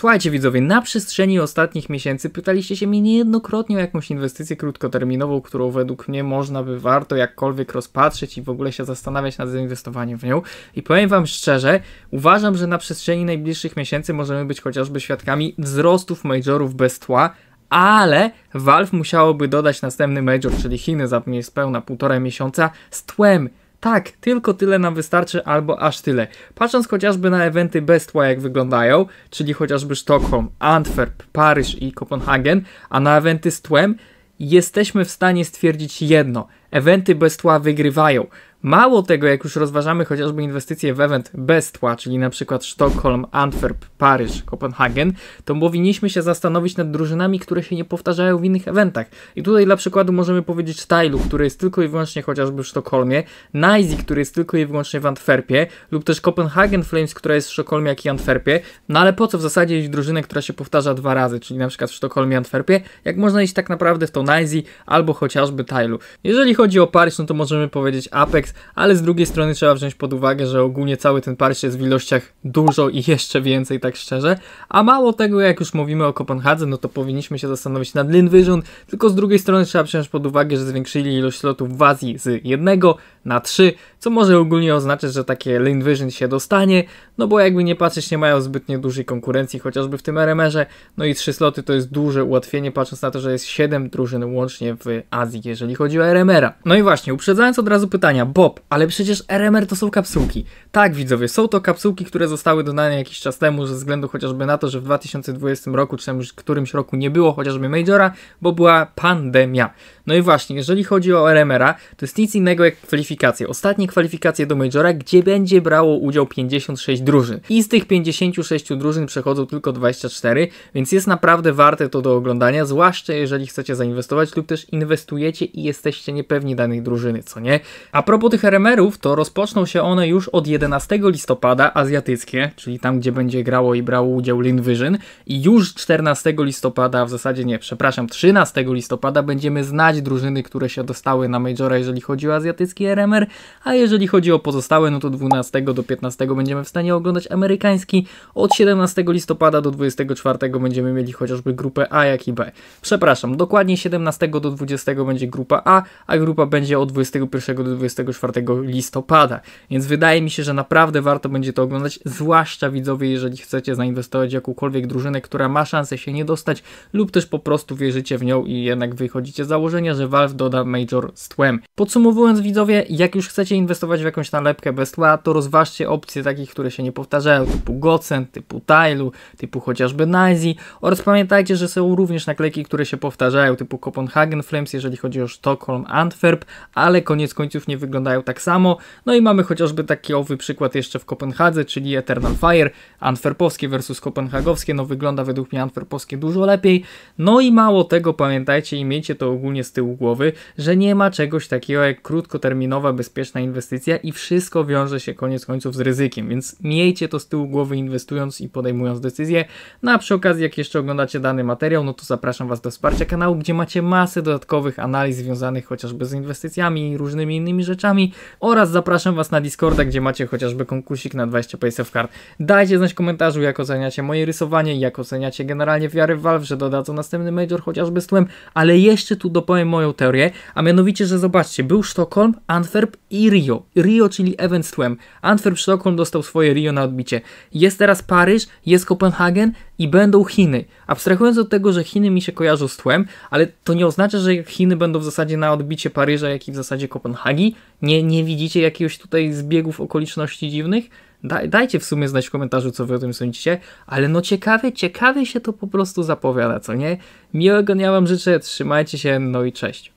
Słuchajcie widzowie, na przestrzeni ostatnich miesięcy pytaliście się mnie niejednokrotnie o jakąś inwestycję krótkoterminową, którą według mnie można by warto jakkolwiek rozpatrzeć i w ogóle się zastanawiać nad zainwestowaniem w nią. I powiem Wam szczerze, uważam, że na przestrzeni najbliższych miesięcy możemy być chociażby świadkami wzrostów majorów bez tła, ale Valve musiałoby dodać następny major, czyli Chiny za niespełna półtora miesiąca z tłem tak, tylko tyle nam wystarczy, albo aż tyle. Patrząc chociażby na eventy bez tła y, jak wyglądają, czyli chociażby Sztokholm, Antwerp, Paryż i Kopenhagen, a na eventy z tłem, jesteśmy w stanie stwierdzić jedno: eventy tła y wygrywają. Mało tego, jak już rozważamy chociażby inwestycje w event bez tła, czyli na przykład Sztokholm, Antwerp, Paryż, Kopenhagen, to powinniśmy się zastanowić nad drużynami, które się nie powtarzają w innych eventach. I tutaj dla przykładu możemy powiedzieć Tylu, który jest tylko i wyłącznie chociażby w Sztokholmie, Nizi, który jest tylko i wyłącznie w Antwerpie, lub też Copenhagen Flames, która jest w Sztokholmie, jak i Antwerpie. No ale po co w zasadzie iść drużynę, która się powtarza dwa razy, czyli na przykład w Sztokholmie, Antwerpie, jak można iść tak naprawdę w to Nizi albo chociażby Tylu. Jeżeli chodzi o Paryż, no to możemy powiedzieć Apex, ale z drugiej strony trzeba wziąć pod uwagę, że ogólnie cały ten parcie jest w ilościach dużo i jeszcze więcej, tak szczerze. A mało tego, jak już mówimy o Kopenhadze, no to powinniśmy się zastanowić nad Lindvision, tylko z drugiej strony trzeba wziąć pod uwagę, że zwiększyli ilość lotów w Azji z jednego na trzy, co może ogólnie oznaczać, że takie Lindvision się dostanie, no bo jakby nie patrzeć, nie mają zbytnie dużej konkurencji, chociażby w tym RMR-ze, no i trzy sloty to jest duże ułatwienie, patrząc na to, że jest siedem drużyn łącznie w Azji, jeżeli chodzi o RMR-a. No i właśnie, uprzedzając od razu pytania, bo pop, ale przecież RMR to są kapsułki. Tak widzowie, są to kapsułki, które zostały dodane jakiś czas temu ze względu chociażby na to, że w 2020 roku czy tam już którymś roku nie było chociażby Majora, bo była pandemia. No i właśnie, jeżeli chodzi o RMR-a, to jest nic innego jak kwalifikacje. Ostatnie kwalifikacje do Majora, gdzie będzie brało udział 56 drużyn. I z tych 56 drużyn przechodzą tylko 24, więc jest naprawdę warte to do oglądania, zwłaszcza jeżeli chcecie zainwestować lub też inwestujecie i jesteście niepewni danej drużyny, co nie? A propos tych Remerów to rozpoczną się one już od 11 listopada azjatyckie, czyli tam gdzie będzie grało i brało udział Lindwyżyn i już 14 listopada, w zasadzie nie, przepraszam, 13 listopada będziemy znać drużyny, które się dostały na Majora, jeżeli chodzi o azjatycki RMR, a jeżeli chodzi o pozostałe, no to 12 do 15 będziemy w stanie oglądać amerykański, od 17 listopada do 24 będziemy mieli chociażby grupę A jak i B. Przepraszam, dokładnie 17 do 20 będzie grupa A, a grupa będzie od 21 do 24 4 listopada. Więc wydaje mi się, że naprawdę warto będzie to oglądać, zwłaszcza widzowie, jeżeli chcecie zainwestować w jakąkolwiek drużynę, która ma szansę się nie dostać, lub też po prostu wierzycie w nią i jednak wychodzicie z założenia, że Valve doda Major z tłem. Podsumowując widzowie, jak już chcecie inwestować w jakąś nalepkę bez tła, to rozważcie opcje takich, które się nie powtarzają, typu Gocen, typu Tailu, typu chociażby Nazi oraz pamiętajcie, że są również naklejki, które się powtarzają, typu Copenhagen Flames, jeżeli chodzi o Stockholm, Antwerp, ale koniec końców nie wygląda wyglądają tak samo. No i mamy chociażby taki owy przykład jeszcze w Kopenhadze, czyli Eternal Fire, antwerpowskie versus kopenhagowskie, no wygląda według mnie antwerpowskie dużo lepiej. No i mało tego, pamiętajcie i miejcie to ogólnie z tyłu głowy, że nie ma czegoś takiego jak krótkoterminowa, bezpieczna inwestycja i wszystko wiąże się koniec końców z ryzykiem, więc miejcie to z tyłu głowy inwestując i podejmując decyzje. No a przy okazji, jak jeszcze oglądacie dany materiał, no to zapraszam Was do wsparcia kanału, gdzie macie masę dodatkowych analiz związanych chociażby z inwestycjami i różnymi innymi rzeczami, nami oraz zapraszam Was na Discorda, gdzie macie chociażby konkursik na 20 Pace of Card. Dajcie znać w komentarzu, jak oceniacie moje rysowanie, jak oceniacie generalnie wiary w Valve, że dodadzą następny Major chociażby z tłem, ale jeszcze tu dopowiem moją teorię, a mianowicie, że zobaczcie, był Sztokholm, Antwerp i Rio. Rio, czyli event z tłem. Antwerp, Sztokholm dostał swoje Rio na odbicie. Jest teraz Paryż, jest Kopenhagen, i będą Chiny. Abstrahując od tego, że Chiny mi się kojarzą z tłem, ale to nie oznacza, że Chiny będą w zasadzie na odbicie Paryża, jak i w zasadzie Kopenhagi. Nie, nie widzicie jakiegoś tutaj zbiegów okoliczności dziwnych? Daj, dajcie w sumie znać w komentarzu, co wy o tym sądzicie, ale no ciekawie, ciekawie się to po prostu zapowiada, co nie? Miłego dnia wam życzę, trzymajcie się, no i cześć.